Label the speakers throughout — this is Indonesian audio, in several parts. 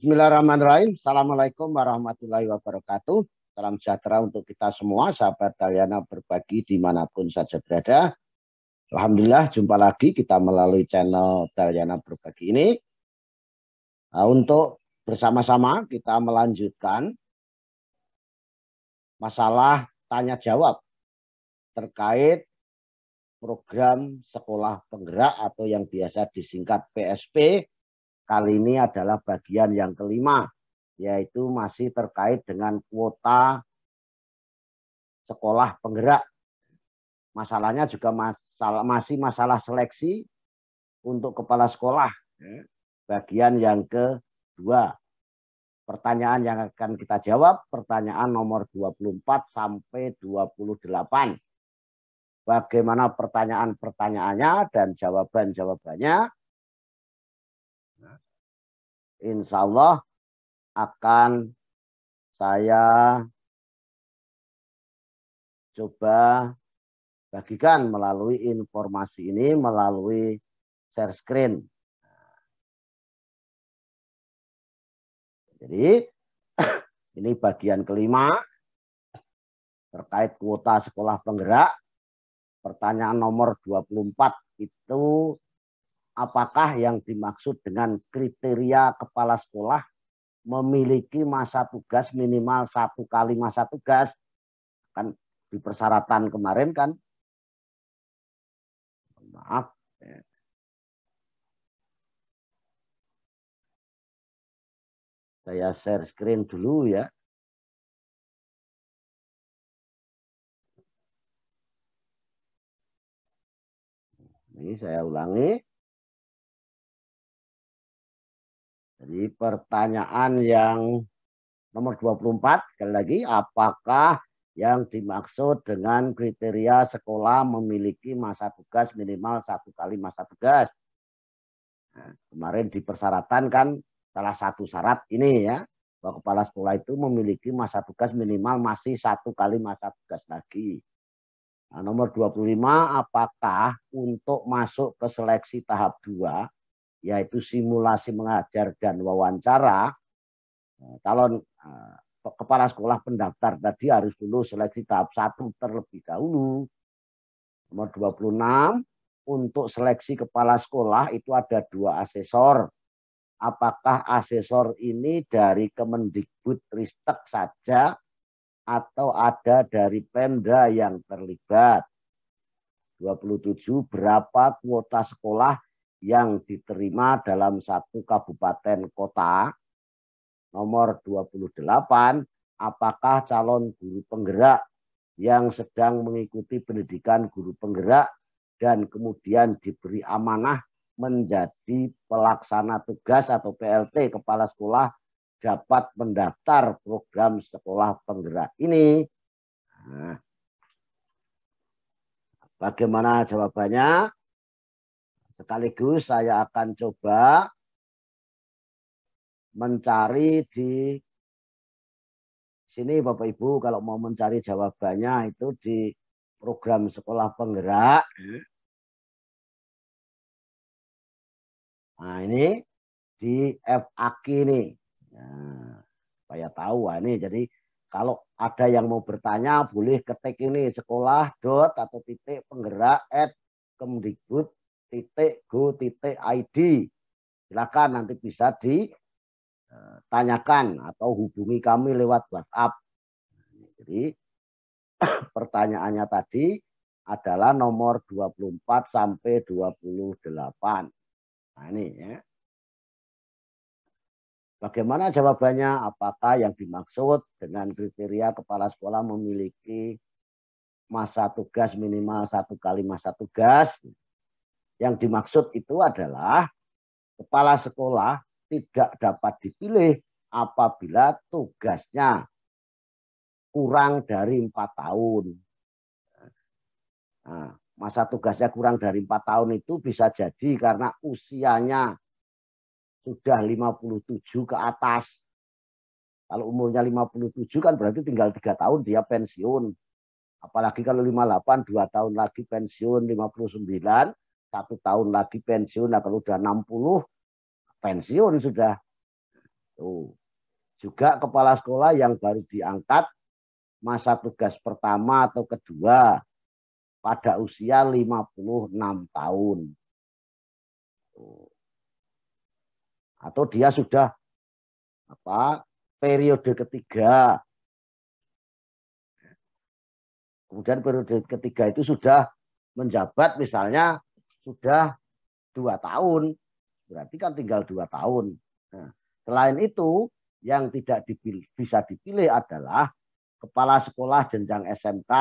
Speaker 1: Bismillahirrahmanirrahim. Assalamualaikum warahmatullahi wabarakatuh. Salam sejahtera untuk kita semua, sahabat Dayana berbagi dimanapun saja berada. Alhamdulillah, jumpa lagi kita melalui channel Dayana berbagi ini. Nah, untuk bersama-sama kita melanjutkan masalah tanya jawab terkait program sekolah penggerak atau yang biasa disingkat PSP kali ini adalah bagian yang kelima, yaitu masih terkait dengan kuota sekolah penggerak. Masalahnya juga masalah, masih masalah seleksi untuk kepala sekolah. Bagian yang kedua. Pertanyaan yang akan kita jawab, pertanyaan nomor 24 sampai 28. Bagaimana pertanyaan-pertanyaannya dan jawaban-jawabannya insya Allah akan saya coba bagikan melalui informasi ini melalui share screen. Jadi ini bagian kelima terkait kuota sekolah penggerak. Pertanyaan nomor 24 itu apakah yang dimaksud dengan kriteria kepala sekolah memiliki masa tugas minimal satu kali masa tugas kan di persyaratan kemarin kan maaf ya. saya share screen dulu ya ini saya ulangi Jadi pertanyaan yang nomor 24 sekali lagi apakah yang dimaksud dengan kriteria sekolah memiliki masa tugas minimal satu kali masa tugas. Nah, kemarin dipersyaratkan kan salah satu syarat ini ya bahwa kepala sekolah itu memiliki masa tugas minimal masih satu kali masa tugas lagi. Nah, nomor 25 apakah untuk masuk ke seleksi tahap 2 yaitu simulasi mengajar dan wawancara, eh, calon eh, kepala sekolah pendaftar tadi harus dulu seleksi tahap 1 terlebih dahulu. Nomor 26, untuk seleksi kepala sekolah itu ada dua asesor. Apakah asesor ini dari Kemendikbud Ristek saja atau ada dari Pemda yang terlibat? 27, berapa kuota sekolah yang diterima dalam satu kabupaten kota nomor 28 apakah calon guru penggerak yang sedang mengikuti pendidikan guru penggerak dan kemudian diberi amanah menjadi pelaksana tugas atau PLT kepala sekolah dapat mendaftar program sekolah penggerak ini. Nah, bagaimana jawabannya? Sekaligus saya akan coba mencari di sini Bapak Ibu kalau mau mencari jawabannya itu di program sekolah penggerak. Nah ini di FAQ ini. Nah, tahu ini jadi kalau ada yang mau bertanya boleh ketik ini sekolah dot atau titik penggerak at kemdikbud titik go titik id silakan nanti bisa ditanyakan e, atau hubungi kami lewat WhatsApp. Jadi pertanyaannya tadi adalah nomor 24 sampai 28. Nah ini ya. Bagaimana jawabannya? Apakah yang dimaksud dengan kriteria kepala sekolah memiliki masa tugas minimal satu kali masa tugas? Yang dimaksud itu adalah kepala sekolah tidak dapat dipilih apabila tugasnya kurang dari empat tahun. Nah, masa tugasnya kurang dari empat tahun itu bisa jadi karena usianya sudah 57 ke atas. Kalau umurnya 57 kan berarti tinggal tiga tahun dia pensiun. Apalagi kalau 58, dua tahun lagi pensiun, 59, satu tahun lagi pensiun atau sudah 60 pensiun sudah. Tuh. Juga kepala sekolah yang baru diangkat masa tugas pertama atau kedua pada usia 56 tahun. Tuh. Atau dia sudah apa periode ketiga kemudian periode ketiga itu sudah menjabat misalnya sudah dua tahun, berarti kan tinggal dua tahun. Nah, selain itu, yang tidak dipilih, bisa dipilih adalah kepala sekolah jenjang SMK.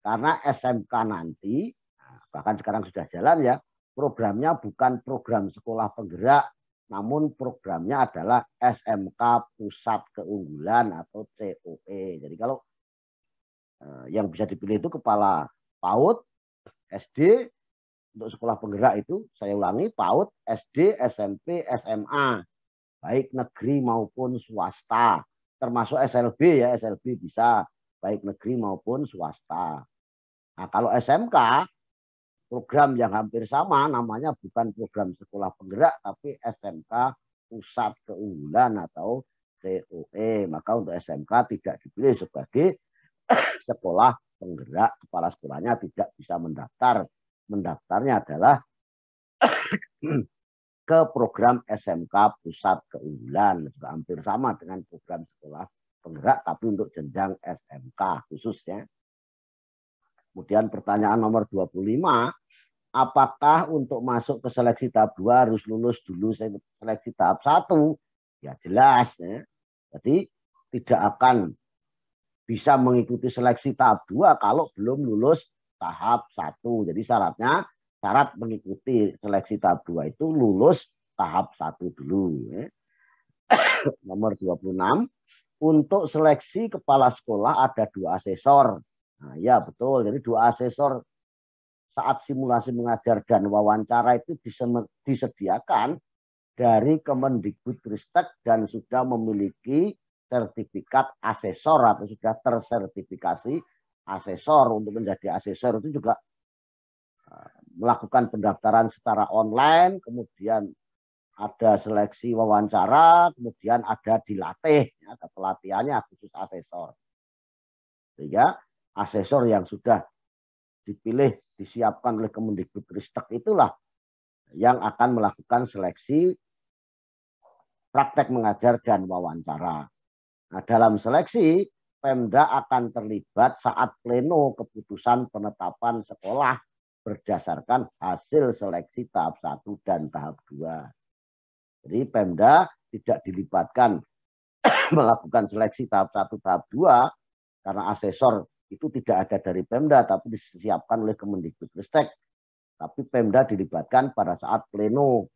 Speaker 1: Karena SMK nanti, nah, bahkan sekarang sudah jalan ya, programnya bukan program sekolah penggerak, namun programnya adalah SMK Pusat Keunggulan atau COE. Jadi kalau eh, yang bisa dipilih itu kepala PAUD, SD, untuk sekolah penggerak itu saya ulangi PAUD SD, SMP, SMA baik negeri maupun swasta termasuk SLB ya SLB bisa baik negeri maupun swasta. Nah, kalau SMK program yang hampir sama namanya bukan program sekolah penggerak tapi SMK pusat keunggulan atau COE. Maka untuk SMK tidak dipilih sebagai sekolah penggerak, kepala sekolahnya tidak bisa mendaftar mendaftarnya adalah ke program SMK Pusat Keunggulan. Juga hampir sama dengan program sekolah penggerak, tapi untuk jenjang SMK khususnya. Kemudian pertanyaan nomor 25, apakah untuk masuk ke seleksi tahap 2 harus lulus dulu seleksi tahap 1? Ya jelas. Ya. Jadi tidak akan bisa mengikuti seleksi tahap 2 kalau belum lulus tahap satu. Jadi syaratnya syarat mengikuti seleksi tahap dua itu lulus tahap satu dulu. Ya. Nomor 26 untuk seleksi kepala sekolah ada dua asesor. Nah, ya betul. Jadi dua asesor saat simulasi mengajar dan wawancara itu disediakan dari Kemendikbud dan sudah memiliki sertifikat asesor atau sudah tersertifikasi asesor untuk menjadi asesor itu juga e, melakukan pendaftaran secara online, kemudian ada seleksi wawancara, kemudian ada dilatih, ya, ada pelatihannya khusus asesor. Sehingga asesor yang sudah dipilih, disiapkan oleh Kemendikbud Ristek itulah yang akan melakukan seleksi praktek mengajar dan wawancara. Nah, dalam seleksi Pemda akan terlibat saat pleno keputusan penetapan sekolah berdasarkan hasil seleksi tahap 1 dan tahap 2. Jadi Pemda tidak dilibatkan melakukan seleksi tahap 1, tahap 2 karena asesor itu tidak ada dari Pemda tapi disiapkan oleh Kemendikbudristek. Tapi Pemda dilibatkan pada saat pleno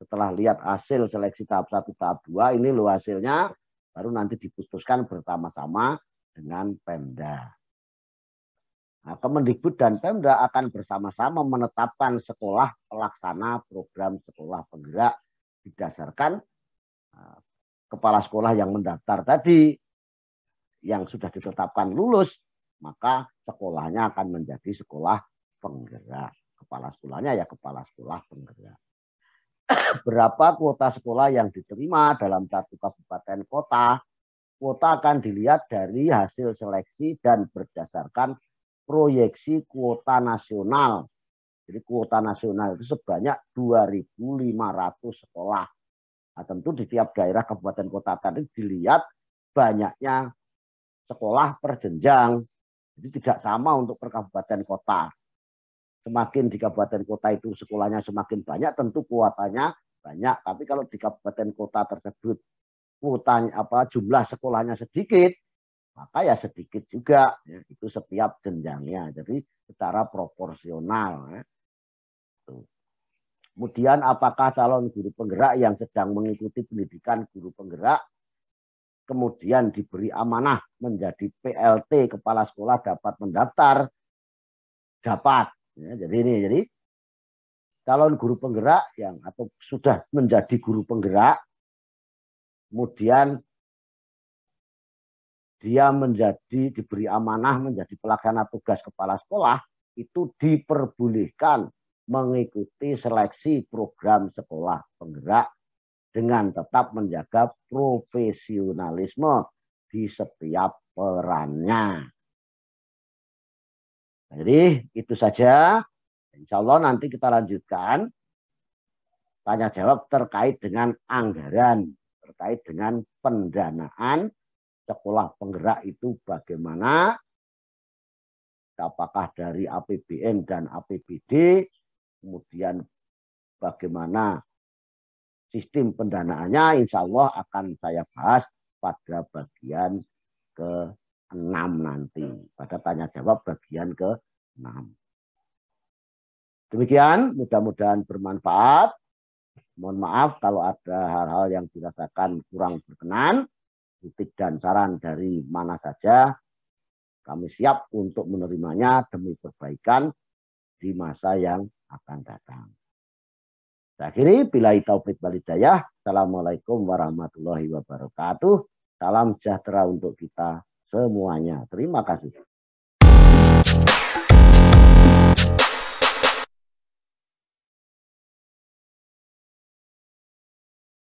Speaker 1: setelah lihat hasil seleksi tahap 1, tahap 2 ini lo hasilnya baru nanti diputuskan bersama-sama dengan Pemda. Nah, Kemendikbud dan Pemda akan bersama-sama menetapkan sekolah pelaksana program sekolah penggerak didasarkan eh, kepala sekolah yang mendaftar tadi yang sudah ditetapkan lulus, maka sekolahnya akan menjadi sekolah penggerak. Kepala sekolahnya ya kepala sekolah penggerak berapa kuota sekolah yang diterima dalam satu kabupaten kota. Kuota akan dilihat dari hasil seleksi dan berdasarkan proyeksi kuota nasional. Jadi kuota nasional itu sebanyak 2.500 sekolah. Nah, tentu di tiap daerah kabupaten kota tadi dilihat banyaknya sekolah perjenjang Jadi tidak sama untuk per kabupaten kota semakin di kabupaten kota itu sekolahnya semakin banyak, tentu kuotanya banyak. Tapi kalau di kabupaten kota tersebut kuotanya apa jumlah sekolahnya sedikit, maka ya sedikit juga ya, itu setiap jenjangnya. Jadi secara proporsional. Ya. Kemudian apakah calon guru penggerak yang sedang mengikuti pendidikan guru penggerak kemudian diberi amanah menjadi PLT kepala sekolah dapat mendaftar dapat Ya, jadi ini jadi calon guru penggerak yang atau sudah menjadi guru penggerak, kemudian dia menjadi diberi amanah menjadi pelaksana tugas kepala sekolah itu diperbolehkan mengikuti seleksi program sekolah penggerak dengan tetap menjaga profesionalisme di setiap perannya. Nah, jadi itu saja. Insya Allah nanti kita lanjutkan tanya jawab terkait dengan anggaran, terkait dengan pendanaan sekolah penggerak itu bagaimana, apakah dari APBN dan APBD, kemudian bagaimana sistem pendanaannya, insya Allah akan saya bahas pada bagian ke 6 nanti pada tanya jawab bagian ke 6. Demikian, mudah-mudahan bermanfaat. Mohon maaf kalau ada hal-hal yang dirasakan kurang berkenan, kritik dan saran dari mana saja. Kami siap untuk menerimanya demi perbaikan di masa yang akan datang. Saya akhiri, bila taufik walidayah. Assalamualaikum warahmatullahi wabarakatuh. Salam sejahtera untuk kita semuanya. Terima kasih.